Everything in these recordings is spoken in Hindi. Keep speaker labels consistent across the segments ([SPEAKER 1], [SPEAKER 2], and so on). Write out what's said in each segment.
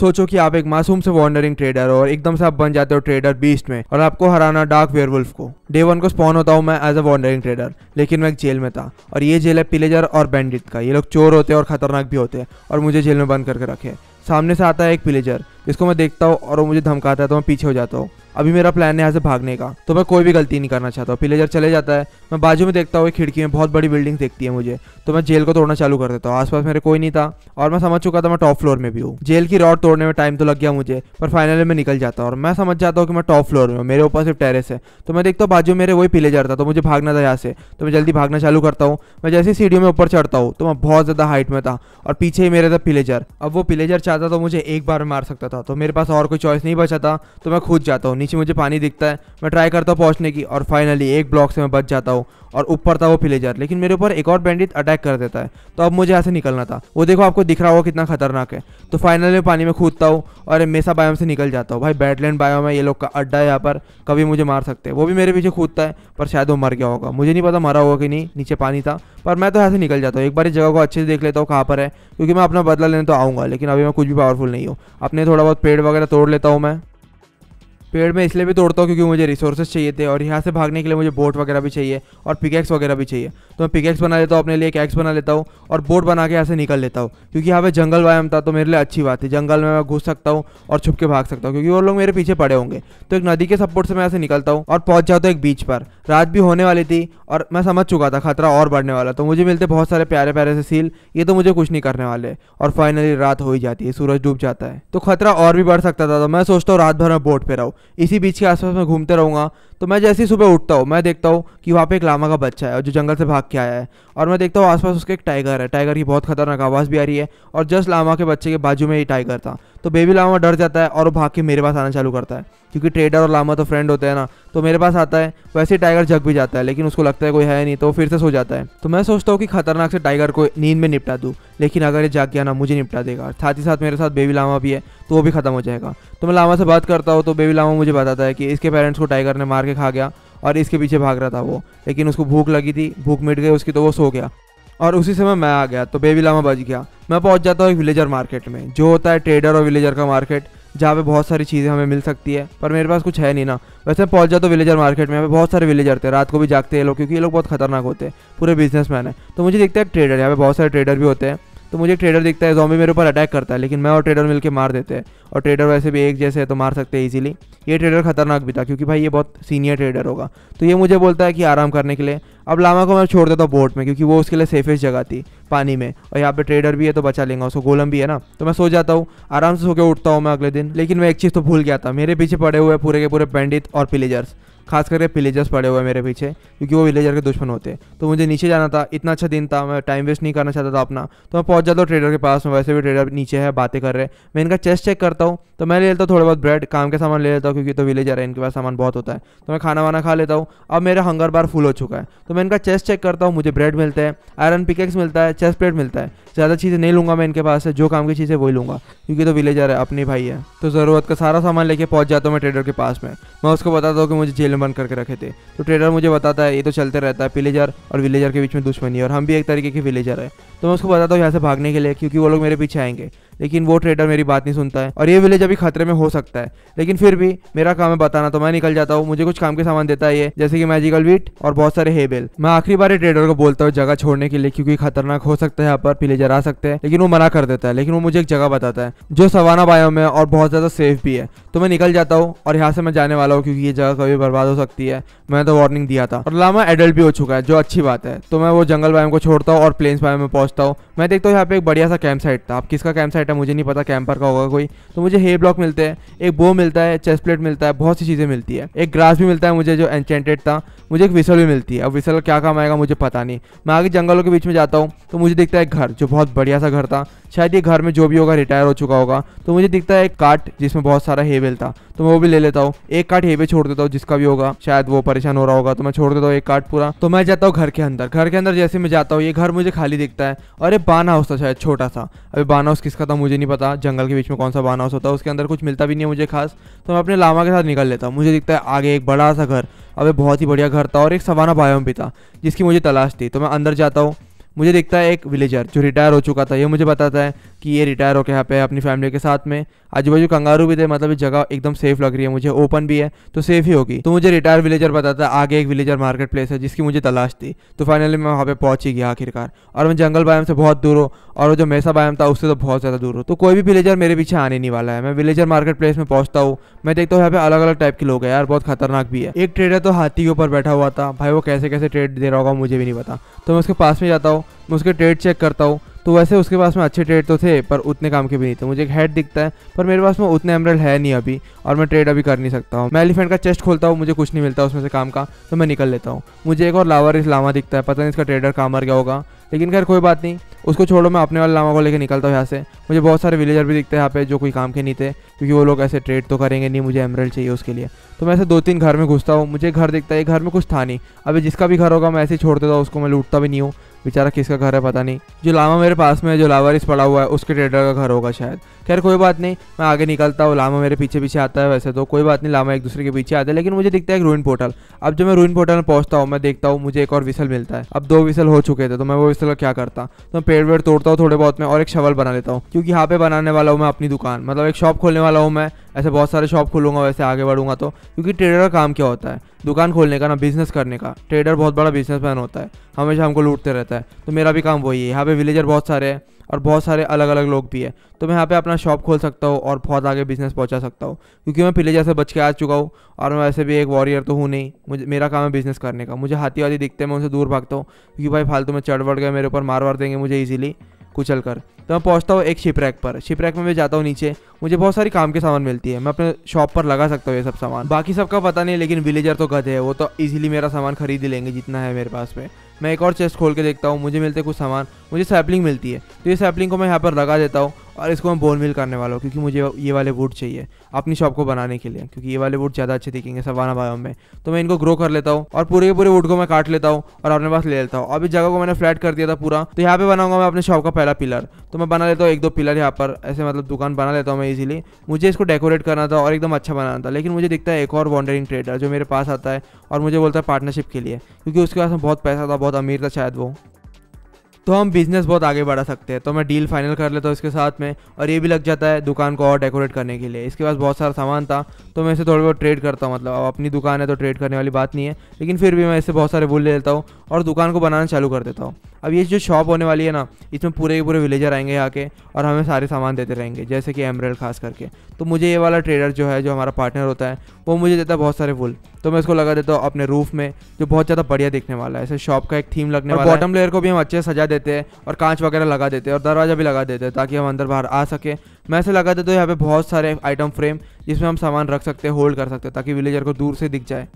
[SPEAKER 1] सोचो कि आप एक मासूम से वॉन्डरिंग ट्रेडर और एकदम से आप बन जाते हो ट्रेडर बीस्ट में और आपको हराना डार्क वेयरवुल्फ को डे वन को स्पॉन होता हूँ मैं एज अ वॉन्डरिंग ट्रेडर लेकिन मैं एक जेल में था और ये जेल है पिलेजर और बैंडिट का ये लोग चोर होते हैं और खतरनाक भी होते हैं और मुझे जेल में बंद करके रखे सामने से आता है एक पिलेजर इसको मैं देखता हूँ और वो मुझे धमकाता है तो मैं पीछे हो जाता हूँ अभी मेरा प्लान है यहाँ से भागने का तो मैं कोई भी गलती नहीं करना चाहता हूँ पिलेजर चले जाता है मैं बाजू में देखता हूँ खिड़की में बहुत बड़ी बिल्डिंग देखती है मुझे तो मैं जेल को तोड़ना चालू कर देता हूँ आसपास मेरे कोई नहीं था और मैं समझ चुका था मैं टॉप फ्लोर में भी हूँ जेल की रॉड तोड़ने में टाइम तो लग गया मुझे पर फाइनली मैं निकल जाता हूँ और मैं समझ जाता हूँ कि मैं टॉप फ्लोर में हूँ मेरे ऊपर सिर्फ टेरेस है तो मैं देखता हूँ बाजू मेरे वही पिलेजर था तो मुझे भागना था यहाँ से तो मैं जल्दी भागना चालू करता हूँ मैं जैसे सीढ़ियों में ऊपर चढ़ता हूँ तो मैं बहुत ज़्यादा हाइट में था और पीछे ही मेरे था पिलेजर अब वो पिलेजर चाहता तो मुझे एक बार मार सकता था तो मेरे पास और कोई चॉइस नहीं बचा था तो मैं कूद जाता हूँ नीचे मुझे पानी दिखता है मैं ट्राई करता हूँ पहुँचने की और फाइनली एक ब्लॉक से मैं बच जाता हूँ और ऊपर था वो फिलेजर लेकिन मेरे ऊपर एक और बैंडिट अटैक कर देता है तो अब मुझे यहाँ से निकलना था वो देखो आपको दिख रहा होगा कितना खतरनाक है तो फाइनली मैं पानी में कूदता हूँ और मेसा बायोम से निकल जाता हूँ भाई बैटलैंड बायोम है ये लोग का अड्डा है यहाँ पर कभी मुझे मार सकते हैं वो भी मेरे पीछे कूदता है पर शायद वो मर गया होगा मुझे नहीं पता मरा होगा कि नहीं नीचे पानी था पर मैं तो यहाँ से निकल जाता हूँ एक बार इस जगह को अच्छे से देख लेता हूँ कहाँ पर है क्योंकि मैं अपना बदला लेने तो आऊँगा लेकिन अभी मैं कुछ भी पावरफुल नहीं हूँ अपने थोड़ा बहुत पेड़ वगैरह तोड़ लेता हूँ मैं पेड़ में इसलिए भी तोड़ता हूँ क्योंकि मुझे रिसोर्सेस चाहिए थे और यहाँ से भागने के लिए मुझे बोट वगैरह भी चाहिए और पिकेक्स वगैरह भी चाहिए तो मैं पिकेक्स बना लेता हूँ अपने लिए एक एक्स बना लेता हूँ और बोट बना के यहाँ से निकल लेता हूँ क्योंकि यहाँ पे जंगल वायम था तो मेरे लिए अच्छी बात है जंगल में मैं घुस सकता हूँ और छुप के भाग सकता हूँ क्योंकि वो लोग मेरे पीछे पड़े होंगे तो एक नदी के सपोर्ट से मैं यहाँ से निकलता हूँ और पहुँच जाता हूँ एक बीच पर रात भी होने वाली थी और मैं समझ चुका था खतरा और बढ़ने वाला तो मुझे मिलते बहुत सारे प्यारे प्यारे से सील ये तो मुझे कुछ नहीं करने वाले और फाइनली रात हो ही जाती है सूरज डूब जाता है तो खतरा और भी बढ़ सकता था तो मैं सोचता हूँ रात भर मैं बोट पर रहूँ इसी बीच के आसपास मैं घूमते रहूँगा तो मैं जैसे ही सुबह उठता हूँ मैं देखता हूँ कि वहाँ पे एक लामा का बच्चा है जो जंगल से भाग के आया है और मैं देखता हूँ आसपास उसके एक टाइगर है टाइगर की बहुत खतरनाक आवाज़ भी आ रही है और जस्ट लामा के बच्चे के बाजू में ही टाइगर था तो बेबी लामा डर जाता है और वो भाग के मेरे पास आना चालू करता है क्योंकि ट्रेडर और लामा तो फ्रेंड होते हैं ना तो मेरे पास आता है वैसे टाइगर जग भी जाता है लेकिन उसको लगता है कोई है नहीं तो फिर से सो जाता है तो मैं सोचता हूँ कि खतरनाक से टाइगर को नींद में निपटा दूँ लेकिन अगर ये जाग गया ना मुझे निपटा देगा साथ ही साथ मेरे साथ बेबी लामा भी है तो वो भी ख़त्म हो जाएगा तो मैं लामा से बात करता हूँ तो बेबी लामा मुझे बताता है कि इसके पेरेंट्स को टाइगर ने मार के खा गया और इसके पीछे भाग रहा था वो लेकिन उसको भूख लगी थी भूख मिट गई उसकी तो वो सो गया और उसी समय मैं आ गया तो बेबी लामा बच गया मैं पहुंच जाता हूँ एक विलेजर मार्केट में जो होता है ट्रेडर और विलेजर का मार्केट जहाँ पे बहुत सारी चीज़ें हमें मिल सकती है पर मेरे पास कुछ है नहीं ना वैसे पहुंच जाता हूँ विलेजर मार्केट में यहाँ पे बहुत सारे विलेजर थे रात को भी जागते हैं लोग क्योंकि ये लोग बहुत खतरनाक होते हैं पूरे मैन है तो मुझे देखता है ट्रेडर यहाँ पे बहुत सारे ट्रेडर भी होते हैं तो मुझे ट्रेडर दिखता है जॉम्बी मेरे ऊपर अटैक करता है लेकिन मैं और ट्रेडर मिलकर मार देते हैं और ट्रेडर वैसे भी एक जैसे है तो मार सकते हैं इजीली ये ट्रेडर खतरनाक भी था क्योंकि भाई ये बहुत सीनियर ट्रेडर होगा तो ये मुझे बोलता है कि आराम करने के लिए अब लामा को मैं छोड़ देता हूँ बोट में क्योंकि वो उसके लिए सेफेस्ट जगह थी पानी में और यहाँ पे ट्रेडर भी है तो बचा लेंगे उसको गोलम भी है ना तो मैं सो जाता हूँ आराम से सो के उठता हूँ मैं अगले दिन लेकिन मैं एक चीज़ तो भूल गया था मेरे पीछे पड़े हुए पूरे के पूरे पंडित और पिलेजर्स खास करके विलेजर्स पड़े हुए मेरे पीछे क्योंकि वो विलेजर के दुश्मन होते हैं तो मुझे नीचे जाना था इतना अच्छा दिन था मैं टाइम वेस्ट नहीं करना चाहता था अपना तो मैं पहुँच जाता हूँ ट्रेडर के पास में वैसे भी ट्रेडर नीचे है बातें कर रहे हैं मैं इनका चेस्ट चेक करता हूँ तो मैं ले लेता हूँ थोड़ा बहुत ब्रेड काम के सामान ले लेता हूँ क्योंकि तो विलेजर है इनके पास सामान बहुत होता है तो मैं खाना वाना खा लेता हूँ अब मेरा हंगर बार फुल हो चुका है तो मैं इनका चेस्ट चेक करता हूँ मुझे ब्रेड मिलता है आयरन पिकेक्स मिलता है चेस्ट प्लेट मिलता है ज़्यादा चीज़ें नहीं लूँगा मैं इनके पास से जो काम की चीज़ें वही लूँगा क्योंकि तो विलेजर है अपने भाई है तो ज़रूरत का सारा सामान लेके पहुँच जाता हूँ मैं ट्रेडर के पास में मैं उसको बताता हूँ कि मुझे जेल बंद करके रखे थे तो ट्रेडर मुझे बताता है ये तो चलते रहता है पिलेजर और विलेजर के बीच में दुश्मनी और हम भी एक तरीके के विलेजर है तो मैं उसको बताता हूँ यहाँ से भागने के लिए क्योंकि वो लोग मेरे पीछे आएंगे लेकिन वो ट्रेडर मेरी बात नहीं सुनता है और ये विलेज अभी खतरे में हो सकता है लेकिन फिर भी मेरा काम है बताना तो मैं निकल जाता हूँ मुझे कुछ काम के सामान देता है ये जैसे कि मैजिकल वीट और बहुत सारे हेबेल मैं आखिरी बार ट्रेडर को बोलता हूँ जगह छोड़ने के लिए क्योंकि खतरनाक हो सकता है यहाँ पर विलेजर आ सकते हैं लेकिन वो मना कर देता है लेकिन वो मुझे एक जगह बताता है जो सवाना बायो में और बहुत ज़्यादा सेफ भी है तो मैं निकल जाता हूँ और यहाँ से मैं जाने वाला हूँ क्योंकि ये जगह कभी बर्बाद हो सकती है मैंने तो वार्निंग दिया था और लामा एडल्ट भी हो चुका है जो अच्छी बात है तो मैं वो जंगल बायो को छोड़ता हूँ और प्लेन्स बायो में पहुंच पहुँचता हूँ मैं देखता हूँ यहाँ पे एक बढ़िया सा कैंप साइट था आप किसका कैंप साइट है मुझे नहीं पता कैंपर का होगा कोई तो मुझे हे ब्लॉक मिलते हैं एक बो मिलता है चेस्ट प्लेट मिलता है बहुत सी चीज़ें मिलती है एक ग्रास भी मिलता है मुझे जो एनचेंटेड था मुझे एक विसल भी मिलती है अब विसल क्या काम आएगा मुझे पता नहीं मैं आगे जंगलों के बीच में जाता हूँ तो मुझे दिखता है एक घर जो बहुत बढ़िया सा घर था शायद ये घर में जो भी होगा रिटायर हो चुका होगा तो मुझे दिखता है एक काट जिसमें बहुत सारा हेवेल था तो मैं वो भी ले लेता हूँ एक काट हेवे छोड़ देता हूँ जिसका भी होगा शायद वो परेशान हो रहा होगा तो मैं छोड़ देता हूँ एक काट पूरा तो मैं जाता हूँ घर के अंदर घर के अंदर जैसे मैं जाता हूँ ये घर मुझे खाली दिखता है और ये बान हाउस था शायद छोटा सा अभी बान हाउस किसका था मुझे नहीं पता जंगल के बीच में कौन सा बान हाउस होता है उसके अंदर कुछ मिलता भी नहीं है मुझे खास तो मैं अपने लामा के साथ निकल लेता हूँ मुझे दिखता है आगे एक बड़ा सा घर अबे बहुत ही बढ़िया घर था और एक सवाना बायोम भी था जिसकी मुझे तलाश थी तो मैं अंदर जाता हूँ मुझे दिखता है एक विलेजर जो रिटायर हो चुका था ये मुझे बताता है कि ये रिटायर होकर यहाँ पे अपनी फैमिली के साथ में आजू बाजू कंगारू भी थे मतलब ये जगह एकदम सेफ लग रही है मुझे ओपन भी है तो सेफ ही होगी तो मुझे रिटायर विलेजर बताता है आगे एक विलेजर मार्केट प्लेस है जिसकी मुझे तलाश थी तो फाइनली मैं वहाँ पे पहुंच ही गया आखिरकार और मैं जंगल बायम से बहुत दूर हूँ और वो जो मेसा बायम था उससे तो बहुत ज़्यादा दूर हो तो कोई भी विलेजर मेरे पीछे आने नहीं वाला है मैं विलेजर मार्केट प्लेस में पहुंचता हूँ मैं देखता हूँ यहाँ पे अलग अलग टाइप के लोग हैं यार बहुत खतरनाक भी है एक ट्रेडर तो हाथी के ऊपर बैठा हुआ था भाई वो कैसे कैसे ट्रेड दे रहा होगा मुझे भी नहीं पता तो मैं उसके पास में जाता हूँ मैं उसके ट्रेड चेक करता हूँ तो वैसे उसके पास में अच्छे ट्रेड तो थे पर उतने काम के भी नहीं थे मुझे एक हेड दिखता है पर मेरे पास में उतने एमरल है नहीं अभी और मैं ट्रेड अभी कर नहीं सकता हूँ मैं एलिफेंट का चेस्ट खोलता हूँ मुझे कुछ नहीं मिलता उसमें से काम का तो मैं निकल लेता हूँ मुझे एक और लावर इस लामा दिखता है पता नहीं इसका ट्रेडर काम मर गया होगा लेकिन खैर कोई बात नहीं उसको छोड़ो मैं अपने वाले लामा को लेकर निकलता हूँ यहाँ से मुझे बहुत सारे विलेजर भी दिखते हैं यहाँ पे जो कोई काम के नहीं थे क्योंकि वो लोग ऐसे ट्रेड तो करेंगे नहीं मुझे एमरल चाहिए उसके लिए तो मैं ऐसे दो तीन घर में घुसता हूँ मुझे घर दिखता है घर में कुछ था नहीं अभी जिसका भी घर होगा मैं ऐसे छोड़ देता हूँ उसको मैं लूटता भी नहीं हूँ बेचारा किसका घर है पता नहीं जो लामा मेरे पास में जो लावारिस पड़ा हुआ है उसके ट्रेडर का घर होगा शायद खैर कोई बात नहीं मैं आगे निकलता हूँ लामा मेरे पीछे पीछे आता है वैसे तो कोई बात नहीं लामा एक दूसरे के पीछे आता है लेकिन मुझे दिखता है एक रूइन पोर्टल अब जब मैं रूइन पोर्टल में पहुंचता हूँ मैं देखता हूँ मुझे एक और विसल मिलता है अब दो विसल हो चुके थे तो मैं वो विसल का क्या करता तो मैं पेड़ वेड़ तोड़ता हूँ थोड़े बहुत में और एक शवल बना लेता हूँ क्योंकि यहाँ पे बनाने वाला हूँ मैं अपनी दुकान मतलब एक शॉप खोलने वाला हूँ मैं ऐसे बहुत सारे शॉप खोलूंगा वैसे आगे बढ़ूंगा तो क्योंकि ट्रेडर का काम क्या होता है दुकान खोलने का ना बिजनेस करने का ट्रेडर बहुत बड़ा बिजनेस मैन होता है हमेशा हमको लूटते रहता है तो मेरा भी काम वही है यहाँ पे विलेजर बहुत सारे हैं और बहुत सारे अलग अलग लोग भी है तो मैं यहाँ पे अपना शॉप खोल सकता हूँ और बहुत आगे बिजनेस पहुँचा सकता हूँ क्योंकि मैं पिलेजर से बच के आ चुका हूँ और मैं वैसे भी एक वॉरियर तो हूँ नहीं मुझे मेरा काम है बिजनेस करने का मुझे हाथी वादी दिखते हैं मैं उनसे दूर भागता हूँ क्योंकि भाई फालतू में चढ़ बढ़ गए मेरे ऊपर मार वार देंगे मुझे ईजिली कुचल कर तो मैं पहुँचता हूँ एक शिप रैक पर शिप रैक में मैं जाता हूँ नीचे मुझे बहुत सारी काम के सामान मिलती है मैं अपने शॉप पर लगा सकता हूँ ये सब सामान बाकी सबका पता नहीं लेकिन विलेजर तो गधे है वो तो ईजिली मेरा सामान खरीद ही लेंगे जितना है मेरे पास में मैं एक और चेस्ट खोल के देखता हूँ मुझे मिलते कुछ सामान मुझे सैपलिंग मिलती है तो ये सैपलिंग को मैं यहाँ पर लगा देता हूँ और इसको मैं बोन मिल करने वाला हूँ क्योंकि मुझे ये वाले वुड चाहिए अपनी शॉप को बनाने के लिए क्योंकि ये वाले वुड ज़्यादा अच्छे दिखेंगे सवाना बायोम में तो मैं इनको ग्रो कर लेता हूँ और पूरे के पूरे वुड को मैं काट लेता हूँ और अपने पास ले लेता हूँ अब इस जगह को मैंने फ्लैट कर दिया था पूरा तो यहाँ पे बनाऊंगा मैं अपने शॉप का पहला पिलर तो मैं बना लेता हूँ एक दो पिलर यहाँ पर ऐसे मतलब दुकान बना लेता हूँ मैं इजीली मुझे इसको डेकोरेट करना था और एकदम अच्छा बनाना था लेकिन मुझे दिखता है एक और वॉन्डरिंग ट्रेडर जो मेरे पास आता है और मुझे बोलता है पार्टनरशिप के लिए क्योंकि उसके पास में बहुत पैसा था बहुत अमीर था शायद वो तो हम बिजनेस बहुत आगे बढ़ा सकते हैं तो मैं डील फाइनल कर लेता हूँ इसके साथ में और ये भी लग जाता है दुकान को और डेकोरेट करने के लिए इसके पास बहुत सारा सामान था तो मैं इसे थोड़ी बहुत ट्रेड करता हूँ मतलब अब अपनी दुकान है तो ट्रेड करने वाली बात नहीं है लेकिन फिर भी मैं इससे बहुत सारे वूल ले लेता हूँ और दुकान को बनाना चालू कर देता हूँ अब ये जो शॉप होने वाली है ना इसमें पूरे के पूरे विलेजर आएंगे यहाँ के और हमें सारे सामान देते रहेंगे जैसे कि एमरेल खास करके तो मुझे ये वाला ट्रेडर जो है जो हमारा पार्टनर होता है वो मुझे देता है बहुत सारे वुल तो मैं इसको लगा देता हूँ अपने रूफ में जो बहुत ज़्यादा बढ़िया दिखने वाला है ऐसे शॉप का एक थीम लगने वाला बॉटम लेयर को भी हम अच्छे से सजा देते हैं और कांच वगैरह लगा देते हैं और दरवाज़ा भी लगा देते हैं ताकि हम अंदर बाहर आ सके मैं ऐसे लगा देता हूँ यहाँ पे बहुत सारे आइटम फ्रेम जिसमें हम सामान रख सकते हैं होल्ड कर सकते हैं ताकि विलेजर को दूर से दिख जाए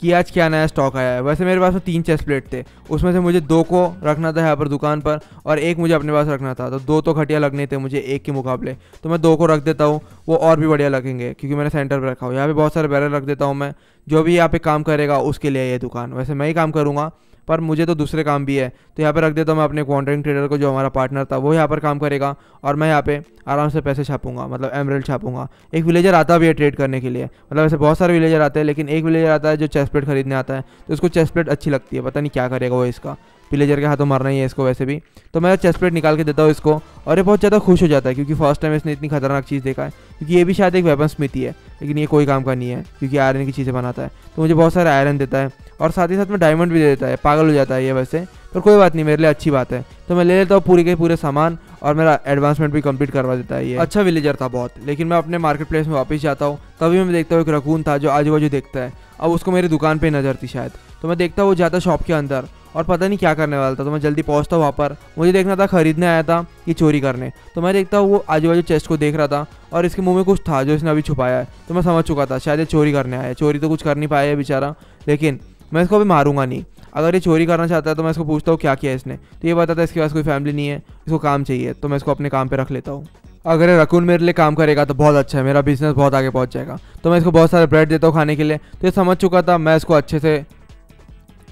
[SPEAKER 1] कि आज क्या नया स्टॉक आया है वैसे मेरे पास में तो तीन चेस्ट प्लेट थे उसमें से मुझे दो को रखना था यहाँ पर दुकान पर और एक मुझे अपने पास रखना था तो दो तो घटिया लगने थे मुझे एक के मुकाबले तो मैं दो को रख देता हूँ वो और भी बढ़िया लगेंगे क्योंकि मैंने सेंटर पर रखा हूँ यहाँ पर बहुत सारे बैरल रख देता हूँ मैं जो भी यहाँ पे काम करेगा उसके लिए ये दुकान वैसे मैं ही काम करूँगा पर मुझे तो दूसरे काम भी है तो यहाँ पर रख देता हूँ मैं अपने क्वान्टरिंग ट्रेडर को जो हमारा पार्टनर था वो यहाँ पर काम करेगा और मैं यहाँ पे आराम से पैसे छापूंगा मतलब एमरेल छापूंगा एक विलेजर आता भी है ट्रेड करने के लिए मतलब ऐसे बहुत सारे विलेजर आते हैं लेकिन एक विलेजर आता है जो चेस्ट प्लेट खरीदने आता है तो उसको चेस्ट प्लेट अच्छी लगती है पता नहीं क्या करेगा वो इसका विलेजर के हाथों मारना ही है इसको वैसे भी तो मैं चेस्ट प्लेट निकाल के देता हूँ इसको और ये बहुत ज़्यादा खुश हो जाता है क्योंकि फर्स्ट टाइम इसने इतनी खतरनाक चीज़ देखा है क्योंकि ये भी शायद एक वेपन स्मिति है लेकिन ये कोई काम का नहीं है क्योंकि आयरन की चीज़ें बनाता है तो मुझे बहुत सारा आयरन देता है और साथ ही साथ में डायमंड भी दे देता है पागल हो जाता है ये वैसे पर कोई बात नहीं मेरे लिए अच्छी बात है तो मैं ले लेता हूँ पूरे के पूरे सामान और मेरा एडवांसमेंट भी कंप्लीट करवा देता है ये अच्छा विलेजर था बहुत लेकिन मैं अपने मार्केट प्लेस में वापस जाता हूँ तभी मैं देखता हूँ एक रकून था जो आजू बाजू देखता है अब उसको मेरी दुकान पर नज़र थी शायद तो मैं देखता हूँ वो जाता शॉप के अंदर और पता नहीं क्या करने वाला था तो मैं जल्दी पहुँचता वहाँ पर मुझे देखना था खरीदने आया था कि चोरी करने तो मैं देखता हूँ वो आजू बाजू चेस्ट को देख रहा था और इसके मुंह में कुछ था जो इसने अभी छुपाया है तो मैं समझ चुका था शायद ये चोरी करने आया चोरी तो कुछ कर नहीं पाया है बेचारा लेकिन मैं इसको अभी मारूंगा नहीं अगर ये चोरी करना चाहता है तो मैं इसको पूछता हूँ क्या किया इसने तो ये बताता है इसके पास कोई फैमिली नहीं है इसको काम चाहिए तो मैं इसको अपने काम पर रख लेता हूँ अगर रकून मेरे लिए काम करेगा तो बहुत अच्छा है मेरा बिजनेस बहुत आगे पहुंच जाएगा तो मैं इसको बहुत सारे ब्रेड देता हूँ खाने के लिए तो ये समझ चुका था मैं इसको अच्छे से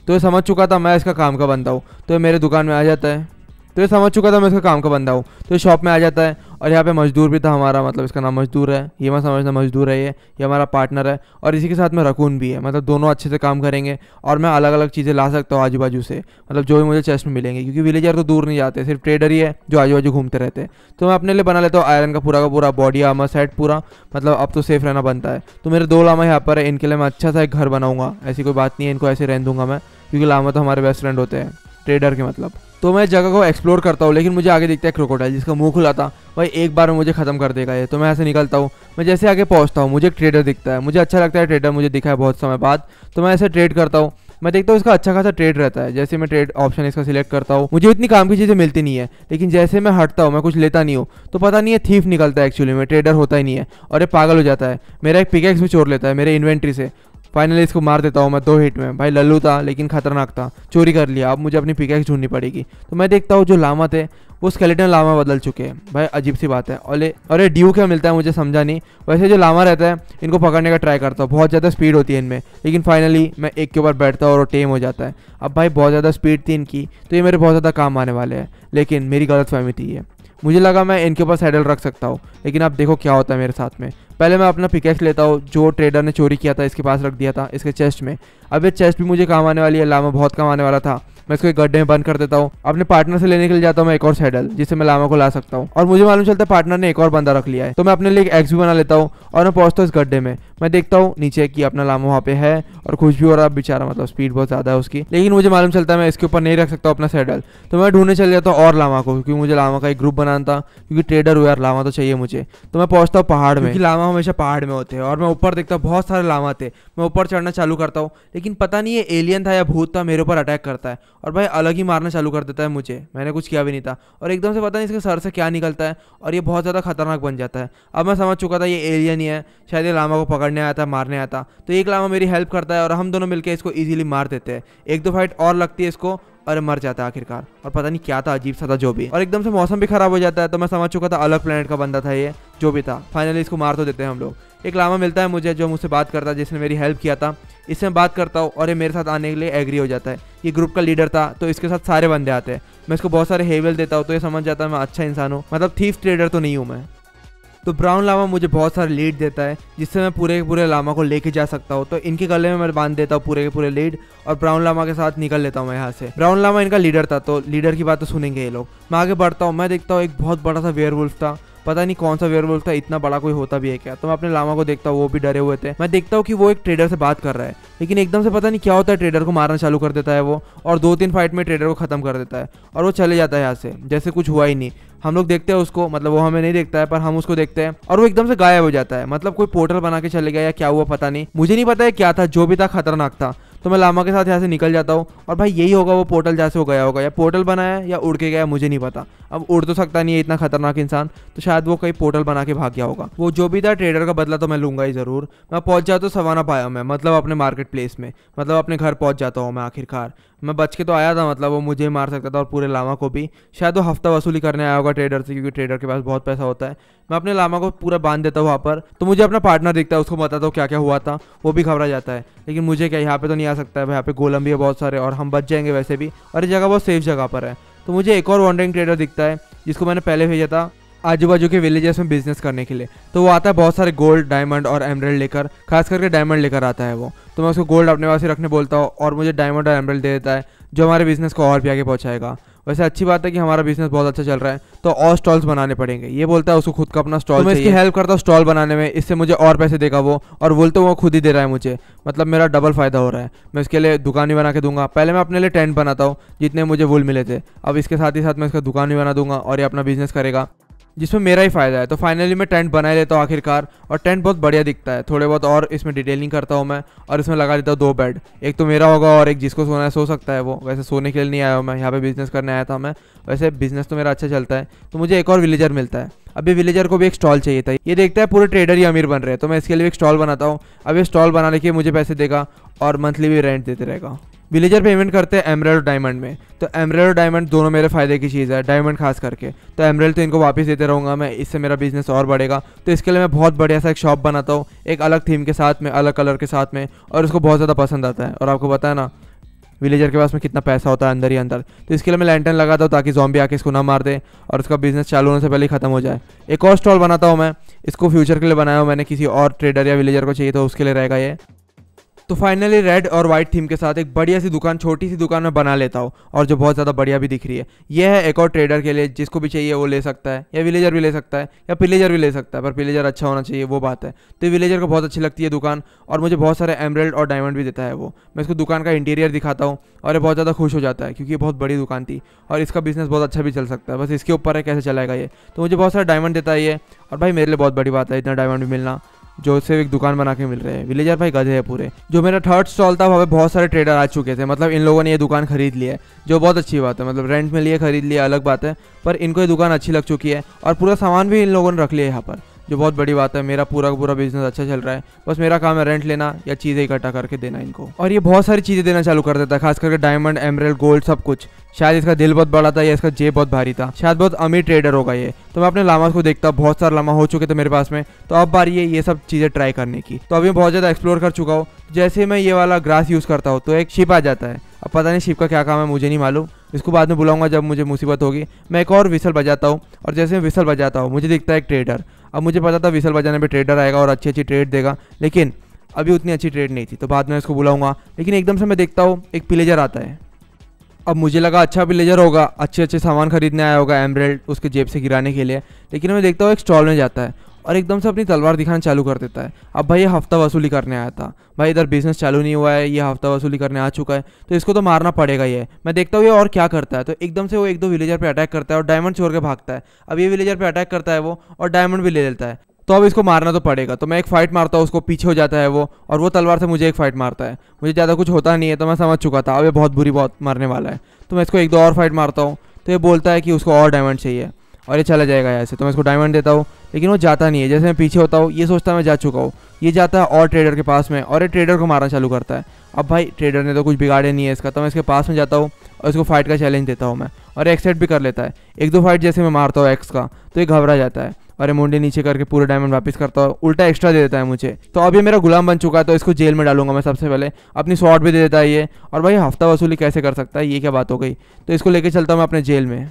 [SPEAKER 1] तो ये समझ चुका था मैं इसका काम का बनता हूँ तो ये मेरे दुकान में आ जाता है तो ये समझ चुका था मैं इसका काम का बंदा हूँ तो ये शॉप में आ जाता है और यहाँ पे मजदूर भी था हमारा मतलब इसका नाम मजदूर है ये मैं समझना मजदूर है ये ये हमारा पार्टनर है और इसी के साथ में रकून भी है मतलब दोनों अच्छे से काम करेंगे और मैं अलग अलग चीज़ें ला सकता हूँ आजू बाजू से मतलब जो भी मुझे चेस्ट में मिलेंगे क्योंकि विलेजर तो दूर नहीं जाते सिर्फ ट्रेडर ही है जो आजू बाजू घूमते रहते हैं तो मैं अपने लिए बना लेता हूँ आयरन का पूरा का पूरा बॉडी आमा सेट पूरा मतलब अब तो सेफ रहना बनता है तो मेरे दो लामा यहाँ पर है इनके लिए मैं अच्छा सा एक घर बनाऊँगा ऐसी कोई बात नहीं है इनको ऐसे रहने दूंगा मैं क्योंकि लामा तो हमारे बेस्ट फ्रेंड होते हैं ट्रेडर के मतलब तो मैं जगह को एक्सप्लोर करता हूँ लेकिन मुझे आगे दिखता है क्रोकोडाइल जिसका मुंह खुला था भाई एक बार में मुझे खत्म कर देगा ये तो मैं ऐसे निकलता हूँ मैं जैसे आगे पहुँचता हूँ मुझे एक ट्रेडर दिखता है मुझे अच्छा लगता है ट्रेडर मुझे दिखा है बहुत समय बाद तो मैं ऐसे ट्रेड करता हूँ मैं देखता हूँ इसका अच्छा खासा ट्रेड रहता है जैसे मैं ट्रेड ऑप्शन इसका सिलेक्ट करता हूँ मुझे इतनी काम की चीज़ें मिलती नहीं है लेकिन जैसे मैं हटता हूँ मैं कुछ लेता नहीं हूँ तो पता नहीं है थीफ निकलता है एक्चुअली में ट्रेडर होता ही नहीं है और ये पागल हो जाता है मेरा एक पिकेक्स भी चोर लेता है मेरे इन्वेंट्री से फाइनली इसको मार देता हूँ मैं दो हिट में भाई लल्लू था लेकिन खतरनाक था चोरी कर लिया अब मुझे अपनी पिकैक्स ढूंढनी पड़ेगी तो मैं देखता हूँ जो लामा थे वो स्केलेटन लामा बदल चुके हैं भाई अजीब सी बात है अरे अरे ड्यू क्या मिलता है मुझे समझा नहीं वैसे जो लामा रहता है इनको पकड़ने का ट्राई करता हूँ बहुत ज़्यादा स्पीड होती है इनमें लेकिन फाइनली मैं एक के ऊपर बैठता हूँ और टेम हो जाता है अब भाई बहुत ज़्यादा स्पीड थी इनकी तो ये मेरे बहुत ज़्यादा काम आने वाले हैं लेकिन मेरी गलत फहमी थी ये मुझे लगा मैं इनके ऊपर सैडल रख सकता हूँ लेकिन अब देखो क्या होता है मेरे साथ में पहले मैं अपना पिकैक्स लेता हूँ जो ट्रेडर ने चोरी किया था इसके पास रख दिया था इसके चेस्ट में अब ये चेस्ट भी मुझे काम आने वाली है लामा बहुत काम आने वाला था मैं इसको एक गड्ढे में बंद कर देता हूँ अपने पार्टनर से लेने के लिए जाता हूँ मैं एक और सैडल जिससे मैं लामा को ला सकता हूँ और मुझे मालूम चलता है पार्टनर ने एक और बंदा रख लिया है तो मैं अपने लिए एक एक्स भी बना लेता हूँ और मैं पहुंचता हूँ इस गड्ढे में मैं देखता हूँ नीचे की अपना लामा वहाँ पे है और खुश भी हो रहा है बेचारा मतलब स्पीड बहुत ज़्यादा है उसकी लेकिन मुझे मालूम चलता है मैं इसके ऊपर नहीं रख सकता अपना सैडल तो मैं ढूंढने चले जाता हूँ और लामा को क्योंकि मुझे लामा का एक ग्रुप बनाना था क्योंकि ट्रेडर हुआ यार लामा तो चाहिए मुझे तो मैं पहुंचता हूँ पहाड़ में लामा हमेशा पहाड़ में होते हैं और मैं ऊपर देखता हूँ बहुत सारे लामा थे मैं ऊपर चढ़ना चालू करता हूँ लेकिन पता नहीं ये एलियन था या भूत था मेरे ऊपर अटैक करता है और भाई अलग ही मारना चालू कर देता है मुझे मैंने कुछ किया भी नहीं था और एकदम से पता नहीं इसके सर से क्या निकलता है और ये बहुत ज़्यादा खतरनाक बन जाता है अब मैं समझ चुका था ये एलियन ही है शायद ये लामा को पकड़ने आया था मारने आया था तो एक लामा मेरी हेल्प करता है और हम दोनों मिलकर इसको ईजिली मार देते हैं एक दो फाइट और लगती है इसको और मर जाता है आखिरकार और पता नहीं क्या था अजीब सा था जो भी और एकदम से मौसम भी खराब हो जाता है तो मैं समझ चुका था अलग प्लानट का बंदा था ये जो भी था फाइनली इसको मार तो देते हैं हम लोग एक लामा मिलता है मुझे जो मुझसे बात करता है जिसने मेरी हेल्प किया था इससे मैं बात करता हूँ और ये मेरे साथ आने के लिए एग्री हो जाता है ये ग्रुप का लीडर था तो इसके साथ सारे बंदे आते हैं मैं इसको बहुत सारे हेवल देता हूँ तो ये समझ जाता है मैं अच्छा इंसान हूँ मतलब थीफ ट्रेडर तो नहीं हूँ मैं तो ब्राउन लामा मुझे बहुत सारे लीड देता है जिससे मैं पूरे के पूरे लामा को लेके जा सकता हूँ तो इनके गले में मैं बांध देता हूँ पूरे के पूरे लीड और ब्राउन लामा के साथ निकल लेता हूँ मैं यहाँ से ब्राउन लामा इनका लीडर था तो लीडर की बात तो सुनेंगे ये लोग मैं आगे बढ़ता हूँ मैं देखता हूँ एक बहुत बड़ा सा वेयर था पता नहीं कौन सा वेयर था इतना बड़ा कोई होता भी है क्या तो मैं अपने लामा को देखता हूँ वो भी डरे हुए थे मैं देखता हूँ कि वो एक ट्रेडर से बात कर रहा है लेकिन एकदम से पता नहीं क्या होता है ट्रेडर को मारना चालू कर देता है वो और दो तीन फाइट में ट्रेडर को खत्म कर देता है और वो चले जाता है यहाँ से जैसे कुछ हुआ ही नहीं हम लोग देखते हैं उसको मतलब वो हमें नहीं देखता है पर हम उसको देखते हैं और वो एकदम से गायब हो जाता है मतलब कोई पोर्टल बना के चले गया या क्या हुआ पता नहीं मुझे नहीं पता है क्या था जो भी था खतरनाक था तो मैं लामा के साथ यहाँ से निकल जाता हूँ और भाई यही होगा वो पोर्टल जहाँ से वो गया होगा या पोर्टल बनाया या उड़ के गया मुझे नहीं पता अब उड़ तो सकता नहीं है इतना खतरनाक इंसान तो शायद वो कहीं पोर्टल बना के भाग गया होगा वो जो भी था ट्रेडर का बदला तो मैं लूंगा ही ज़रूर मैं पहुंच जाता तो सवाना पाया मैं मतलब अपने मार्केट प्लेस में मतलब अपने घर पहुंच जाता हूँ मैं आखिरकार मैं बच के तो आया था मतलब वो मुझे मार सकता था और पूरे लामा को भी शायद वो हफ्ता वसूली करने आया होगा ट्रेडर से क्योंकि ट्रेडर के पास बहुत पैसा होता है मैं अपने लामा को पूरा बांध देता हूँ वहाँ पर तो मुझे अपना पार्टनर दिखता है उसको बताता हूँ क्या क्या हुआ था वो भी घबरा जाता है लेकिन मुझे क्या यहाँ पे तो नहीं आ सकता है यहाँ पे गोलम भी है बहुत सारे और हम बच जाएंगे वैसे भी और ये जगह बहुत सेफ जगह पर है तो मुझे एक और वॉन्डरिंग ट्रेडर दिखता है जिसको मैंने पहले भेजा था आजू बाजू के विलेजेस में बिजनेस करने के लिए तो वो आता है बहुत सारे गोल्ड डायमंड और एमरल्ड लेकर खास करके डायमंड लेकर आता है वो तो मैं उसको गोल्ड अपने पास ही रखने बोलता हूँ और मुझे डायमंड और एमरल्ड दे देता है जो हमारे बिजनेस को और भी आगे पहुँचाएगा वैसे अच्छी बात है कि हमारा बिजनेस बहुत अच्छा चल रहा है तो और स्टॉल्स बनाने पड़ेंगे ये बोलता है उसको खुद का अपना स्टॉल तो मैं इसकी हेल्प करता हूँ स्टॉल बनाने में इससे मुझे और पैसे देगा वो और बोलते तो वो खुद ही दे रहा है मुझे मतलब मेरा डबल फायदा हो रहा है मैं इसके लिए दुकान भी बना के दूंगा पहले मैं अपने लिए टेंट बनाता हूँ जितने मुझे वुल मिले थे अब इसके साथ ही साथ मैं इसका दुकान भी बना दूंगा और ये अपना बिजनेस करेगा जिसमें मेरा ही फ़ायदा है तो फाइनली मैं टेंट बनाई लेता हूँ आखिरकार और टेंट बहुत बढ़िया दिखता है थोड़े बहुत और इसमें डिटेलिंग करता हूँ मैं और इसमें लगा देता हूँ दो बेड एक तो मेरा होगा और एक जिसको सोना है सो सकता है वो वैसे सोने के लिए नहीं आया हूँ मैं यहाँ पर बिज़नेस करने आया था मैं वैसे बिज़नेस तो मेरा अच्छा चलता है तो मुझे एक और विलेजर मिलता है अभी विलेजर को भी एक स्टॉल चाहिए था ये देखता है पूरे ट्रेडर ही अमीर बन रहे हैं तो मैं इसके लिए एक स्टॉल बनाता हूँ अभी स्टॉल बनाने के मुझे पैसे देगा और मंथली भी रेंट देते रहेगा विलेजर पेमेंट करते हैं और डायमंड में तो एमरेल और डायमंड दोनों मेरे फ़ायदे की चीज़ है डायमंड खास करके तो एमरेल तो इनको वापस देते रहूँगा मैं इससे मेरा बिजनेस और बढ़ेगा तो इसके लिए मैं बहुत बढ़िया सा एक शॉप बनाता हूँ एक अलग थीम के साथ में अलग कलर के साथ में और उसको बहुत ज़्यादा पसंद आता है और आपको पता है ना विलेजर के पास में कितना पैसा होता है अंदर ही अंदर तो इसके लिए मैं लैंटन लगाता हूँ ताकि जॉम्बी आके इसको ना मार दे और उसका बिजनेस चालू होने से पहले ही खत्म हो जाए एक और स्टॉल बनाता हूँ मैं इसको फ्यूचर के लिए बनाया हूँ मैंने किसी और ट्रेडर या विलेजर को चाहिए तो उसके लिए रहेगा ये तो फाइनली रेड और व्हाइट थीम के साथ एक बढ़िया सी दुकान छोटी सी दुकान में बना लेता हूँ और जो बहुत ज़्यादा बढ़िया भी दिख रही है यह है एक और ट्रेडर के लिए जिसको भी चाहिए वो ले सकता है या विलेजर भी ले सकता है या पिलेजर भी ले सकता है पर पिलेजर अच्छा होना चाहिए वो बात है तो विलेजर को बहुत अच्छी लगती है दुकान और मुझे बहुत सारे एमरल्ड और डायमंड भी देता है वो मैं इसको दुकान का इंटीरियर दिखाता हूँ और ये बहुत ज़्यादा खुश हो जाता है क्योंकि ये बहुत बड़ी दुकान थी और इसका बिजनेस बहुत अच्छा भी चल सकता है बस इसके ऊपर है कैसे चलाएगा ये तो मुझे बहुत सारा डायमंड देता है ये और भाई मेरे लिए बहुत बड़ी बात है इतना डायमंड भी मिलना जो सिर्फ एक दुकान बना के मिल रहे हैं विलेजर भाई गधे हैं पूरे जो मेरा थर्ड स्टॉल था वहाँ पे बहुत सारे ट्रेडर आ चुके थे मतलब इन लोगों ने ये दुकान खरीद ली है जो बहुत अच्छी बात है मतलब रेंट में लिए खरीद लिया अलग बात है पर इनको ये दुकान अच्छी लग चुकी है और पूरा सामान भी इन लोगों ने रख लिया यहाँ पर जो बहुत बड़ी बात है मेरा पूरा का पूरा बिजनेस अच्छा चल रहा है बस मेरा काम है रेंट लेना या चीज़ें इकट्ठा करके देना इनको और ये बहुत सारी चीज़ें देना चालू कर देता है खास करके डायमंड एमरल गोल्ड सब कुछ शायद इसका दिल बहुत बड़ा था या इसका जेब बहुत भारी था शायद बहुत अमीर ट्रेडर होगा ये तो मैं अपने लामा को देखता हूँ बहुत सारा लामा हो चुके थे मेरे पास में तो अब बार ये ये सब चीज़ें ट्राई करने की तो अभी बहुत ज़्यादा एक्सप्लोर कर चुका हूँ जैसे मैं ये वाला ग्रास यूज़ करता हूँ तो एक शिप आ जाता है अब पता नहीं शिप का क्या काम है मुझे नहीं मालूम इसको बाद में बुलाऊंगा जब मुझे मुसीबत होगी मैं एक और विसल बजाता हूँ और जैसे मैं विसल बजाता हूँ मुझे दिखता है एक ट्रेडर अब मुझे पता था विसल बजाने पे ट्रेडर आएगा और अच्छी अच्छी ट्रेड देगा लेकिन अभी उतनी अच्छी ट्रेड नहीं थी तो बाद में इसको बुलाऊंगा लेकिन एकदम से मैं देखता हूँ एक प्लेजर आता है अब मुझे लगा अच्छा प्लेजर होगा अच्छे अच्छे सामान खरीदने आया होगा एमरेल्ड उसके जेब से गिराने के लिए लेकिन मैं देखता हूँ एक स्टॉल में जाता है और एकदम से अपनी तलवार दिखाना चालू कर देता है अब भाई ये हफ्ता वसूली करने आया था भाई इधर बिजनेस चालू नहीं हुआ है ये हफ्ता वसूली करने आ चुका है तो इसको तो मारना पड़ेगा ये मैं देखता हूँ ये और क्या करता है तो एकदम से वो एक दो विलेजर पर अटैक करता है और डायमंड छोड़ के भागता है अब ये विलेजर पर अटैक करता है वो और डायमंड भी ले लेता है तो अब इसको मारना तो पड़ेगा तो मैं एक फाइट मारता हूँ उसको पीछे हो जाता है वो और वो तलवार से मुझे एक फाइट मारता है मुझे ज़्यादा कुछ होता नहीं है तो मैं समझ चुका था अब ये बहुत बुरी बहुत मारने वाला है तो मैं इसको एक दो और फाइट मारता हूँ तो ये बोलता है कि उसको और डायमंड चाहिए और ये चला जाएगा ऐसे तो मैं इसको डायमंड देता हूँ लेकिन वो जाता नहीं है जैसे मैं पीछे होता हूँ ये सोचता मैं जा चुका हूँ ये जाता है और ट्रेडर के पास में और ये ट्रेडर को मारना चालू करता है अब भाई ट्रेडर ने तो कुछ बिगाड़े नहीं है इसका तो मैं इसके पास में जाता हूँ और इसको फाइट का चैलेंज देता हूँ मैं और एक्सेट भी कर लेता है एक दो फाइट जैसे मैं मारता हूँ एक्स का तो ये घबरा जाता है और ये मुंडे नीचे करके पूरे डायमंड वापस करता हूँ उल्टा एक्स्ट्रा दे देता है मुझे तो अब ये मेरा गुलाम बन चुका है तो इसको जेल में डालूंगा मैं सबसे पहले अपनी शॉट भी दे देता है ये और भाई हफ्ता वसूली कैसे कर सकता है ये क्या बात हो गई तो इसको लेके चलता हूँ मैं अपने जेल में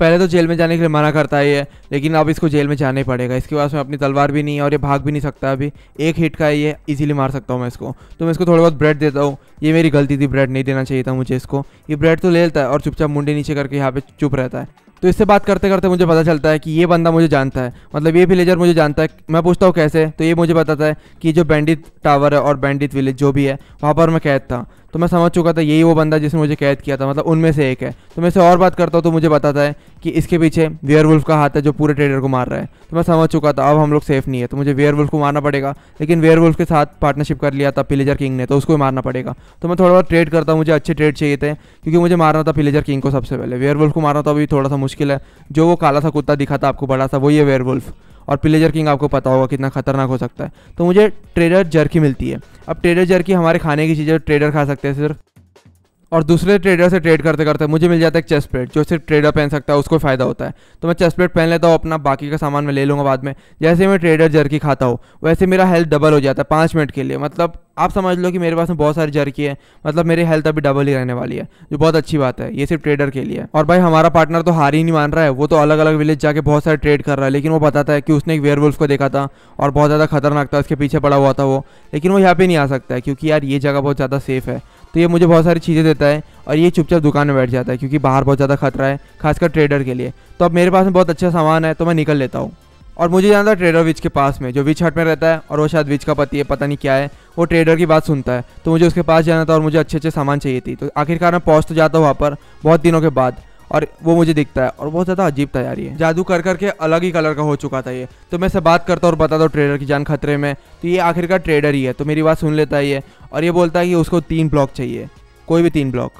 [SPEAKER 1] पहले तो जेल में जाने के लिए मना करता ही है लेकिन अब इसको जेल में जाना ही पड़ेगा इसके पास में अपनी तलवार भी नहीं है और ये भाग भी नहीं सकता अभी एक हिट का ये इजीली मार सकता हूँ मैं इसको तो मैं इसको थोड़ा बहुत ब्रेड देता हूँ ये मेरी गलती थी ब्रेड नहीं देना चाहिए था मुझे इसको ये ब्रेड तो ले लेता है और चुपचाप मुंडे नीचे करके यहाँ पर चुप रहता है तो इससे बात करते करते मुझे पता चलता है कि ये बंदा मुझे जानता है मतलब ये विलेजर मुझे जानता है मैं पूछता हूँ कैसे तो ये मुझे बताता है कि जो बैंडित टावर है और बैंडित विलेज जो भी है वहाँ पर मैं कैद था तो मैं समझ चुका था यही वो बंदा जिसने मुझे कैद किया था मतलब उनमें से एक है तो मैं से और बात करता हूँ तो मुझे बताता है कि इसके पीछे वेयरवुल्फ का हाथ है जो पूरे ट्रेडर को मार रहा है तो मैं समझ चुका था अब हम लोग सेफ नहीं है तो मुझे वेयरवुल्फ को मारना पड़ेगा लेकिन वुल्फ के साथ पार्टनरशिप कर लिया था पिलेजर किंग ने तो उसको भी मारना पड़ेगा तो मैं थोड़ा बहुत ट्रेड करता हूँ मुझे अच्छे ट्रेड चाहिए थे क्योंकि मुझे मारना था पिलेजर किंग को सबसे पहले वुल्फ को मारना तो अभी थोड़ा सा मुश्किल है जो वो काला सा कुत्ता दिखा था आपको बड़ा सा वही है वुल्फ और पिलेजर किंग आपको पता होगा कितना खतरनाक हो सकता है तो मुझे ट्रेडर जर्की मिलती है अब ट्रेडर जर्की हमारे खाने की चीज़ें ट्रेडर खा सकते हैं सिर्फ और दूसरे ट्रेडर से ट्रेड करते करते मुझे मिल जाता है एक चेस्ट प्लेट जो सिर्फ ट्रेडर पहन सकता है उसको फ़ायदा होता है तो मैं चेस्ट प्लेट पहन लेता हूँ अपना बाकी का सामान मैं ले लूँगा बाद में जैसे मैं ट्रेडर जर्की खाता हूँ वैसे मेरा हेल्थ डबल हो जाता है पाँच मिनट के लिए मतलब आप समझ लो कि मेरे पास में बहुत सारी जर्की है मतलब मेरी हेल्थ अभी डबल ही रहने वाली है जो बहुत अच्छी बात है ये सिर्फ ट्रेडर के लिए और भाई हमारा पार्टनर तो हार ही नहीं मान रहा है वो तो अलग अलग विलेज जाके बहुत सारे ट्रेड कर रहा है लेकिन वो बताता है कि उसने एक वेयर को देखा था और बहुत ज़्यादा खतरनाक था उसके पीछे पड़ा हुआ था वो लेकिन वो यहाँ पर नहीं आ सकता है क्योंकि यार ये जगह बहुत ज़्यादा सेफ है तो ये मुझे बहुत सारी चीज़ें देता है और ये चुपचाप दुकान में बैठ जाता है क्योंकि बाहर बहुत ज़्यादा खतरा है खासकर ट्रेडर के लिए तो अब मेरे पास में बहुत अच्छा सामान है तो मैं निकल लेता हूँ और मुझे जाना था ट्रेडर विच के पास में जो विच हट में रहता है और वो शायद विच का पति है पता नहीं क्या है वो ट्रेडर की बात सुनता है तो मुझे उसके पास जाना था और मुझे अच्छे अच्छे सामान चाहिए थी तो आखिरकार मैं पहुँच तो जाता हूँ वहाँ पर बहुत दिनों के बाद और वो मुझे दिखता है और बहुत ज़्यादा अजीब तैयारी है जादू कर करके अलग ही कलर का हो चुका था ये तो मैं से बात करता और बताता हूँ ट्रेडर की जान खतरे में तो ये आखिरकार ट्रेडर ही है तो मेरी बात सुन लेता है ये और ये बोलता है कि उसको तीन ब्लॉक चाहिए कोई भी तीन ब्लॉक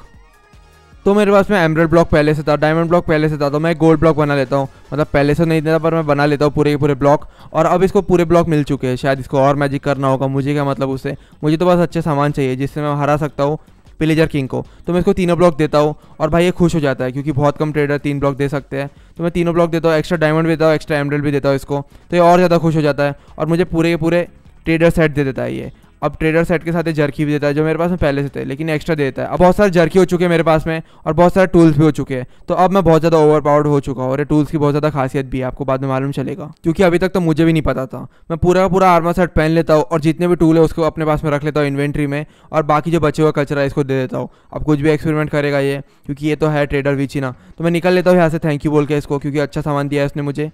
[SPEAKER 1] तो मेरे पास में एमरल ब्लॉक पहले से था डायमंड ब्लॉक पहले से था तो मैं गोल्ड ब्लॉक बना लेता हूँ मतलब पहले से नहीं देता पर मैं बना लेता हूँ पूरे के पूरे ब्लॉक और अब इसको पूरे ब्लॉक मिल चुके हैं शायद इसको और मैजिक करना होगा मुझे क्या मतलब उससे मुझे तो बस अच्छे सामान चाहिए जिससे मैं हरा सकता हूँ पिलेजर किंग को तो मैं इसको तीनों ब्लॉक देता हूँ और भाई ये खुश हो जाता है क्योंकि बहुत कम ट्रेडर तीन ब्लॉक दे सकते हैं तो मैं तीनों ब्लॉक देता हूँ एक्स्ट्रा डायमंड भी देता हूँ एक्स्ट्रा एमरल भी देता हूँ इसको तो ये और ज़्यादा खुश हो जाता है और मुझे पूरे के पूरे ट्रेडर सेट दे देता है ये अब ट्रेडर सेट के साथ जर्की भी देता है जो मेरे पास में पहले से थे लेकिन एक्स्ट्रा देता है अब बहुत सारे जर्की हो चुके हैं मेरे पास में और बहुत सारे टूल्स भी हो चुके हैं तो अब मैं बहुत ज़्यादा ओवर हो चुका हूँ और ये टूल्स की बहुत ज़्यादा खासियत भी है आपको बाद में मालूम चलेगा क्योंकि अभी तक तो मुझे भी नहीं पता था मैं पूरा का पूरा आर्मा सेट पहन लेता हूँ और जितने भी टूल है उसको अपने पास में रख लेता हूँ इन्वेंट्री में और बाकी जो बचे हुआ कचरा है इसको दे देता हूँ अब कुछ भी एक्सपेरिमेंट करेगा ये क्योंकि ये तो है ट्रेडर ना तो मैं निकल लेता हूँ यहाँ से थैंक यू बोल के इसको क्योंकि अच्छा सामान दिया है उसने मुझे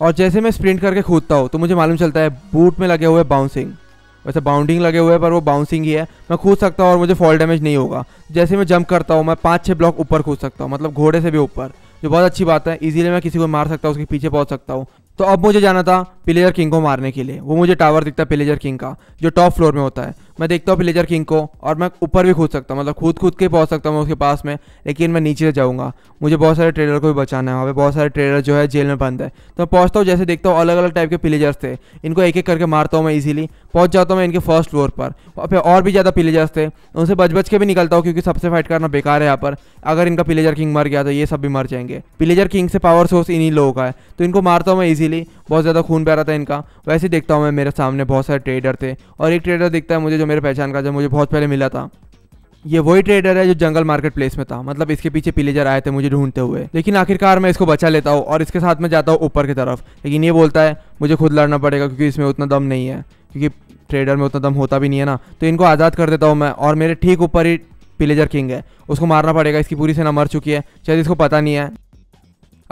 [SPEAKER 1] और जैसे मैं स्प्रिंट करके खोदता हूँ तो मुझे मालूम चलता है बूट में लगे हुए बाउंसिंग वैसे बाउंडिंग लगे हुए हैं पर वो बाउंसिंग ही है मैं कूद सकता हूँ और मुझे फॉल डैमेज नहीं होगा जैसे मैं जंप करता हूँ मैं पाँच छः ब्लॉक ऊपर कूद सकता हूँ मतलब घोड़े से भी ऊपर जो बहुत अच्छी बात है इजीली मैं किसी को मार सकता हूँ उसके पीछे पहुँच सकता हूँ तो अब मुझे जाना था पिलेजर किंग को मारने के लिए वो मुझे टावर दिखता है पिलेजर किंग का जो टॉप फ्लोर में होता है मैं देखता हूँ पिलेजर किंग को और मैं ऊपर भी कूद सकता हूँ मतलब खुद खुद के पहुँच सकता हूँ उसके पास में लेकिन मैं नीचे जाऊँगा मुझे बहुत सारे ट्रेलर को भी बचाना है वहाँ पर बहुत सारे ट्रेलर जो है जेल में बंद है तो मैं पहुँचता हूँ जैसे देखता हूँ अलग अलग टाइप के पिलेजर्स थे इनको एक एक करके मारता हूँ मैं ईजिली पहुँच जाता हूँ मैं इनके फर्स्ट फ्लोर पर और फिर और भी ज़्यादा पिलेजर्स थे उनसे बच बच के भी निकलता हूँ क्योंकि सबसे फाइट करना बेकार है यहाँ पर अगर इनका पिलेजर किंग मर गया तो ये सब भी मर जाएंगे पिलेजर किंग से पावर सोर्स इन्हीं लोगों का है तो इनको मारता हूँ मैं ईजिली डेली बहुत ज़्यादा खून पैर था इनका वैसे देखता हूँ मैं मेरे सामने बहुत सारे ट्रेडर थे और एक ट्रेडर दिखता है मुझे जो मेरे पहचान का जो मुझे बहुत पहले मिला था ये वही ट्रेडर है जो जंगल मार्केट प्लेस में था मतलब इसके पीछे पिलेजर आए थे मुझे ढूंढते हुए लेकिन आखिरकार मैं इसको बचा लेता हूँ और इसके साथ में जाता हूँ ऊपर की तरफ लेकिन ये बोलता है मुझे खुद लड़ना पड़ेगा क्योंकि इसमें उतना दम नहीं है क्योंकि ट्रेडर में उतना दम होता भी नहीं है ना तो इनको आज़ाद कर देता हूँ मैं और मेरे ठीक ऊपर ही पिलेजर किंग है उसको मारना पड़ेगा इसकी पूरी सेना मर चुकी है शायद इसको पता नहीं है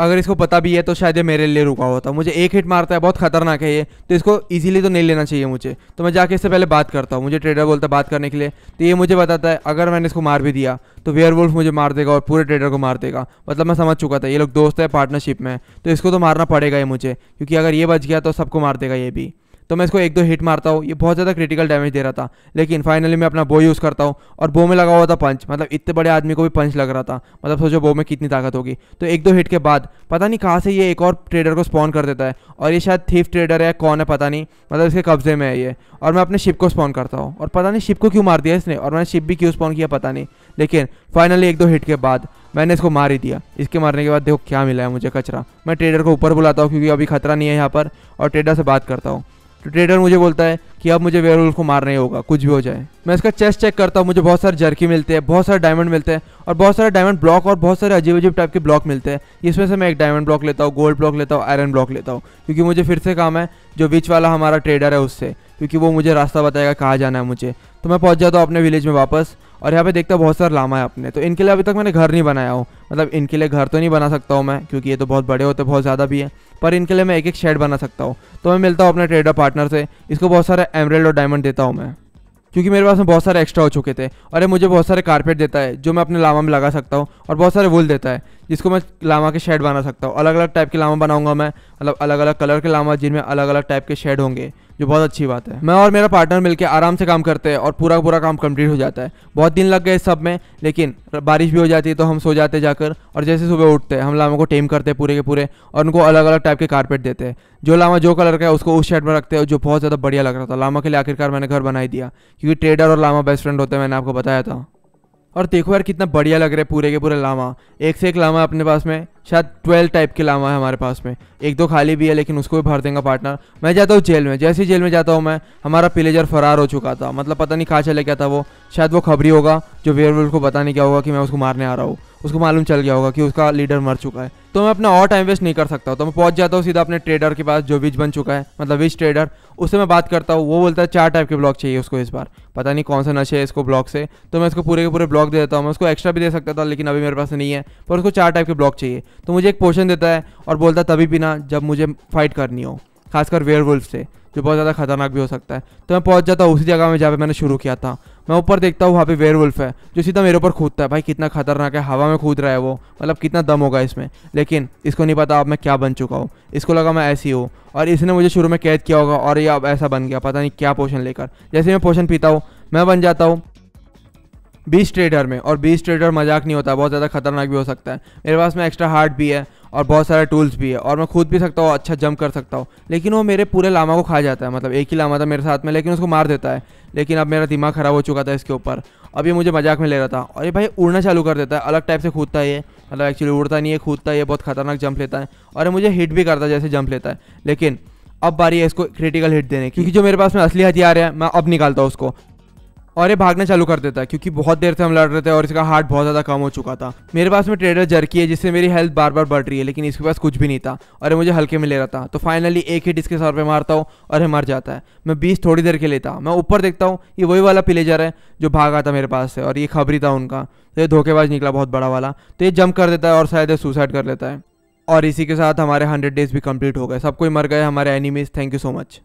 [SPEAKER 1] अगर इसको पता भी है तो शायद ये मेरे लिए रुका होता मुझे एक हिट मारता है बहुत खतरनाक है ये तो इसको ईजिली तो नहीं लेना चाहिए मुझे तो मैं जाके इससे पहले बात करता हूँ मुझे ट्रेडर बोलता है बात करने के लिए तो ये मुझे बताता है अगर मैंने इसको मार भी दिया तो वेयर मुझे मार देगा और पूरे ट्रेडर को मार देगा मतलब मैं समझ चुका था ये लोग दोस्त है पार्टनरशिप में तो इसको तो मारना पड़ेगा ही मुझे क्योंकि अगर ये बच गया तो सबको मार देगा ये भी तो मैं इसको एक दो हिट मारता हूँ ये बहुत ज़्यादा क्रिटिकल डैमेज दे रहा था लेकिन फाइनली मैं अपना बो यूज़ करता हूँ और बो में लगा हुआ था पंच मतलब इतने बड़े आदमी को भी पंच लग रहा था मतलब सोचो बो में कितनी ताकत होगी तो एक दो हिट के बाद पता नहीं कहाँ से ये एक और ट्रेडर को स्पॉन कर देता है और ये शायद थीफ ट्रेडर है कौन है पता नहीं मतलब इसके कब्जे में है ये और मैं अपने शिप को स्पॉन करता हूँ और पता नहीं शिप को क्यों मार दिया इसने और मैंने शिप भी क्यों स्पॉन किया पता नहीं लेकिन फाइनली एक दो हिट के बाद मैंने इसको मार ही दिया इसके मारने के बाद देखो क्या मिला है मुझे कचरा मैं ट्रेडर को ऊपर बुलाता हूँ क्योंकि अभी खतरा नहीं है यहाँ पर और ट्रेडर से बात करता हूँ तो ट्रेडर मुझे बोलता है कि अब मुझे वेयर को मारना ही होगा कुछ भी हो जाए मैं इसका चेस्ट चेक करता हूँ मुझे बहुत सारे जर्की मिलते हैं बहुत सारे डायमंड मिलते हैं और बहुत सारे डायमंड ब्लॉक और बहुत सारे अजीब अजीब टाइप के ब्लॉक मिलते हैं इसमें से मैं एक डायमंड ब्लॉक लेता हूँ गोल्ड ब्लॉक लेता हूँ आयरन ब्लॉक लेता हूँ क्योंकि मुझे फिर से काम है जो बीच वाला हमारा ट्रेडर है उससे क्योंकि वो मुझे रास्ता बताएगा कहाँ जाना है मुझे तो मैं पहुँच जाता हूँ अपने विलेज में वापस और यहाँ पे देखते हैं बहुत सारे लामा है अपने तो इनके लिए अभी तक मैंने घर नहीं बनाया हूँ मतलब इनके लिए घर तो नहीं बना सकता हूँ मैं क्योंकि ये तो बहुत बड़े होते बहुत ज़्यादा भी है पर इनके लिए मैं एक एक शेड बना सकता हूँ तो मैं मिलता हूँ अपने ट्रेडर पार्टनर से इसको बहुत सारे एमरेल्ड और डायमंड देता हूँ मैं क्योंकि मेरे पास में बहुत सारे एक्स्ट्रा हो चुके थे और ये मुझे बहुत सारे कारपेट देता है जो मैं अपने लामा में लगा सकता हूँ और बहुत सारे वुल देता है जिसको मैं लामा के शेड बना सकता हूँ अलग अलग टाइप के लामा बनाऊंगा मैं मतलब अलग अलग कलर के लामा जिनमें अलग अलग टाइप के शेड होंगे जो बहुत अच्छी बात है मैं और मेरा पार्टनर मिलकर आराम से काम करते हैं और पूरा पूरा काम कंप्लीट हो जाता है बहुत दिन लग गए सब में लेकिन बारिश भी हो जाती है तो हम सो जाते जाकर और जैसे सुबह उठते हैं हम लामा को टेम करते हैं पूरे के पूरे और उनको अलग अलग टाइप के कारपेट देते हैं जो लामा जो कलर का है उसको उस शेड में रखते हैं जो बहुत ज़्यादा बढ़िया लग रहा था लामा के लिए आखिरकार मैंने घर बनाई दिया क्योंकि ट्रेडर और लामा बेस्ट फ्रेंड होते हैं मैंने आपको बताया था और देखो यार कितना बढ़िया लग रहा है पूरे के पूरे लामा एक से एक लामा अपने पास में शायद ट्वेल्व टाइप के लामा है हमारे पास में एक दो खाली भी है लेकिन उसको भी भर देंगे पार्टनर मैं जाता हूँ जेल में जैसे ही जेल में जाता हूँ मैं हमारा पिलेजर फरार हो चुका था मतलब पता नहीं कहाँ चले गया था वो शायद वो खबरी होगा जो वेयरवुल्फ को पता नहीं क्या होगा कि मैं उसको मारने आ रहा हूँ उसको मालूम चल गया होगा कि उसका लीडर मर चुका है तो मैं अपना और टाइम वेस्ट नहीं कर सकता तो मैं पहुंच जाता हूँ सीधा अपने ट्रेडर के पास जो विज बन चुका है मतलब विज ट्रेडर उससे मैं बात करता हूँ वो बोलता है चार टाइप के ब्लॉक चाहिए उसको इस बार पता नहीं कौन सा नशे है इसको ब्लॉक से तो मैं इसको पूरे के पूरे ब्लॉक दे देता हूँ मैं उसको एक्स्ट्रा भी दे सकता था लेकिन अभी मेरे पास नहीं है पर उसको चार टाइप के ब्लॉक चाहिए तो मुझे एक पोर्शन देता है और बोलता है तभी पीना जब मुझे फाइट करनी हो खासकर वेयर से जो बहुत ज़्यादा खतरनाक भी हो सकता है तो मैं पहुंच जाता हूँ उसी जगह में जहाँ पे मैंने शुरू किया था मैं ऊपर देखता हूँ वहाँ पे वेयर है जो सीधा मेरे ऊपर कूदता है भाई कितना खतरनाक है हवा में कूद रहा है वो मतलब कितना दम होगा इसमें लेकिन इसको नहीं पता अब मैं क्या बन चुका हूँ इसको लगा मैं ऐसी हूँ और इसने मुझे शुरू में कैद किया होगा और ये अब ऐसा बन गया पता नहीं क्या पोषण लेकर जैसे मैं पोषण पीता हूँ मैं बन जाता हूँ बीस ट्रेडर में और बीस ट्रेडर मजाक नहीं होता बहुत ज़्यादा खतरनाक भी हो सकता है मेरे पास में एक्स्ट्रा हार्ट भी है और बहुत सारे टूल्स भी है और मैं खुद भी सकता हूँ अच्छा जंप कर सकता हूँ लेकिन वो मेरे पूरे लामा को खा जाता है मतलब एक ही लामा था मेरे साथ में लेकिन उसको मार देता है लेकिन अब मेरा दिमाग ख़राब हो चुका था इसके ऊपर अब ये मुझे मजाक में ले रहा था और ये भाई उड़ना चालू कर देता है अलग टाइप से कूदता है ये मतलब एक्चुअली उड़ता नहीं है कूदता है बहुत खतरनाक जंप लेता है और ये मुझे हिट भी करता है जैसे जंप लेता है लेकिन अब बारी है इसको क्रिटिकल हिट देने की क्योंकि जो मेरे पास में असली हथियार है मैं अब निकालता हूँ उसको और ये भागना चालू कर देता है क्योंकि बहुत देर से हम लड़ रहे थे और इसका हार्ट बहुत ज़्यादा कम हो चुका था मेरे पास में ट्रेडर जर्की है जिससे मेरी हेल्थ बार बार बढ़ रही है लेकिन इसके पास कुछ भी नहीं था और मुझे हल्के में ले रहा था तो फाइनली एक डिस्क इसके सर पर मारता हूँ और ये मर जाता है मैं बीस थोड़ी देर के लेता मैं ऊपर देखता हूँ ये वही वाला प्लेजर है जो भागा था मेरे पास से और ये खबरी था उनका तो ये धोखेबाज निकला बहुत बड़ा वाला तो ये जंप कर देता है और शायद सुसाइड कर लेता है और इसी के साथ हमारे हंड्रेड डेज भी कंप्लीट हो गए सब कोई मर गए हमारे enemies thank you so much